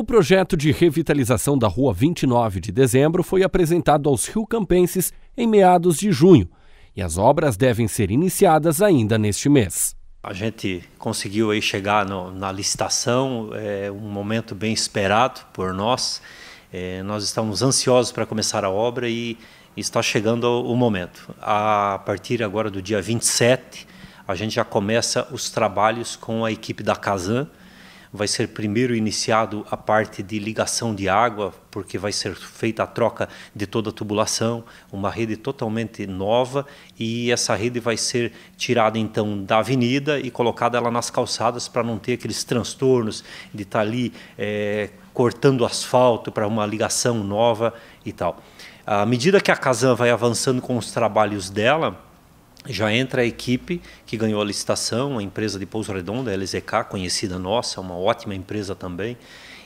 O projeto de revitalização da Rua 29 de Dezembro foi apresentado aos riocampenses em meados de junho e as obras devem ser iniciadas ainda neste mês. A gente conseguiu aí chegar no, na licitação, é um momento bem esperado por nós. É, nós estamos ansiosos para começar a obra e está chegando o momento. A partir agora do dia 27, a gente já começa os trabalhos com a equipe da Casan vai ser primeiro iniciado a parte de ligação de água, porque vai ser feita a troca de toda a tubulação, uma rede totalmente nova, e essa rede vai ser tirada então da avenida e colocada ela nas calçadas para não ter aqueles transtornos de estar tá ali é, cortando asfalto para uma ligação nova e tal. À medida que a Casan vai avançando com os trabalhos dela, já entra a equipe que ganhou a licitação, a empresa de Pouso Redonda, a LZK, conhecida nossa, é uma ótima empresa também,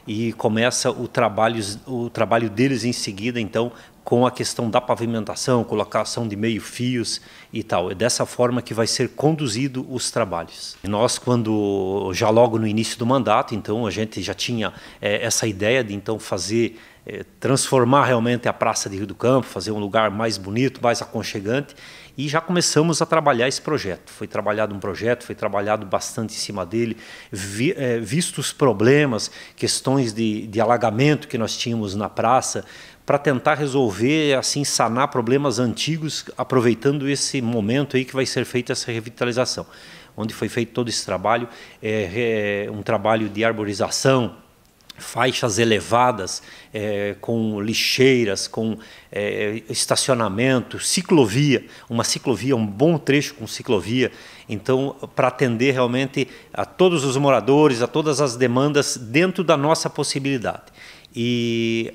e começa o trabalho, o trabalho deles em seguida, então, com a questão da pavimentação, colocação de meio-fios e tal. É dessa forma que vai ser conduzido os trabalhos. E nós, quando já logo no início do mandato, então a gente já tinha é, essa ideia de então fazer é, transformar realmente a Praça de Rio do Campo, fazer um lugar mais bonito, mais aconchegante, e já começamos a trabalhar esse projeto. Foi trabalhado um projeto, foi trabalhado bastante em cima dele, vi, é, vistos problemas, questões de, de alagamento que nós tínhamos na praça, para tentar resolver, assim, sanar problemas antigos, aproveitando esse momento aí que vai ser feita essa revitalização, onde foi feito todo esse trabalho, é, é um trabalho de arborização, faixas elevadas, é, com lixeiras, com é, estacionamento, ciclovia, uma ciclovia, um bom trecho com ciclovia. Então, para atender realmente a todos os moradores, a todas as demandas dentro da nossa possibilidade. E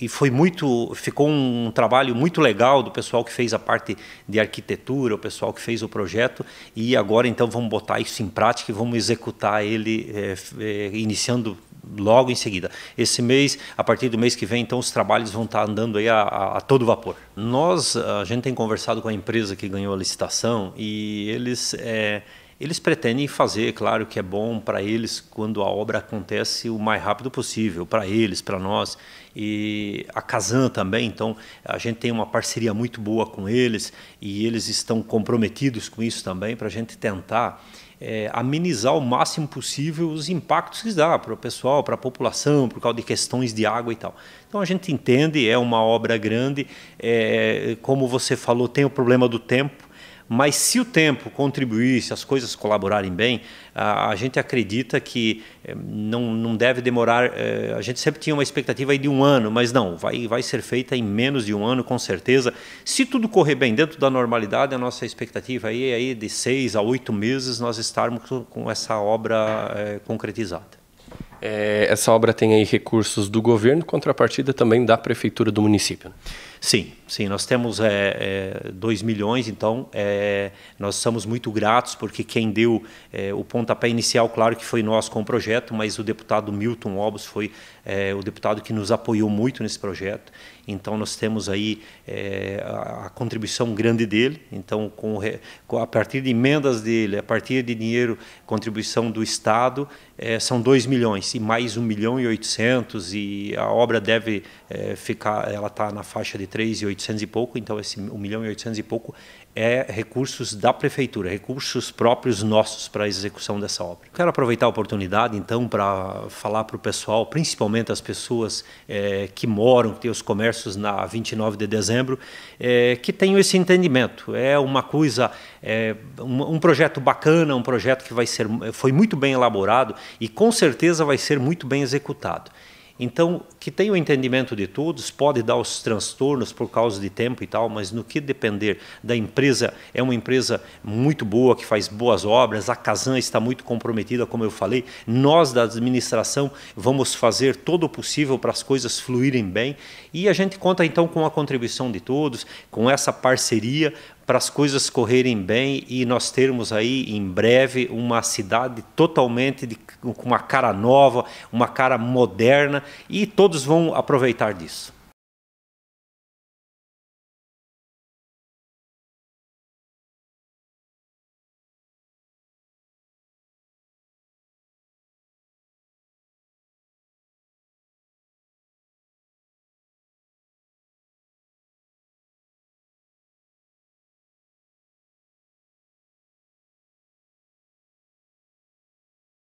e foi muito, ficou um trabalho muito legal do pessoal que fez a parte de arquitetura, o pessoal que fez o projeto, e agora então vamos botar isso em prática e vamos executar ele é, é, iniciando logo em seguida. Esse mês, a partir do mês que vem, então os trabalhos vão estar andando aí a, a, a, todo vapor. Nós, a gente tem conversado com a empresa que ganhou a licitação e eles é, eles pretendem fazer, claro que é bom para eles quando a obra acontece o mais rápido possível, para eles, para nós. E a Kazan também, então a gente tem uma parceria muito boa com eles e eles estão comprometidos com isso também, para a gente tentar é, amenizar o máximo possível os impactos que dá para o pessoal, para a população, por causa de questões de água e tal. Então a gente entende, é uma obra grande, é, como você falou, tem o problema do tempo mas se o tempo contribuir, se as coisas colaborarem bem, a, gente acredita que eh, não, não deve demorar. Eh, a gente sempre tinha uma expectativa de um ano, mas não, vai, vai ser feita em menos de um ano, com certeza. Se tudo correr bem dentro da normalidade, a nossa expectativa aí é aí de seis a oito meses nós estarmos com essa obra é, concretizada. É, essa obra tem aí recursos do governo, contrapartida também da prefeitura do município. Né? Sim, sim, nós temos 2 é, é, milhões, então é, nós somos muito gratos, porque quem deu é, o pontapé inicial, claro que foi nós com o projeto, mas o deputado Milton Obos foi é, o deputado que nos apoiou muito nesse projeto, então nós temos aí é, a, a, contribuição grande dele, então com, com, a partir de emendas dele, a partir de dinheiro, contribuição do Estado, são 2 milhões, e mais 1 um milhão e 800, e a obra deve ficar, ela está na faixa de 3 e 800 e pouco, então esse 1 milhão e 800 e pouco é recursos da prefeitura, recursos próprios nossos para a execução dessa obra. Quero aproveitar a oportunidade, então, para falar para o pessoal, principalmente as pessoas é, que moram, que têm os comércios na 29 de dezembro, é, que tenham esse entendimento. É uma coisa, é, eh, um, um, projeto bacana, um projeto que vai ser, foi muito bem elaborado e com certeza vai ser muito bem executado. Então, que tem o entendimento de todos, pode dar os transtornos por causa de tempo e tal, mas no que depender da empresa, é uma empresa muito boa, que faz boas obras, a Casan está muito comprometida, como eu falei, nós da administração vamos fazer todo o possível para as coisas fluírem bem, e a gente conta então com a contribuição de todos, com essa parceria, para as coisas correrem bem e nós termos aí em breve uma cidade totalmente de, com uma cara nova, uma cara moderna e todos vão aproveitar disso.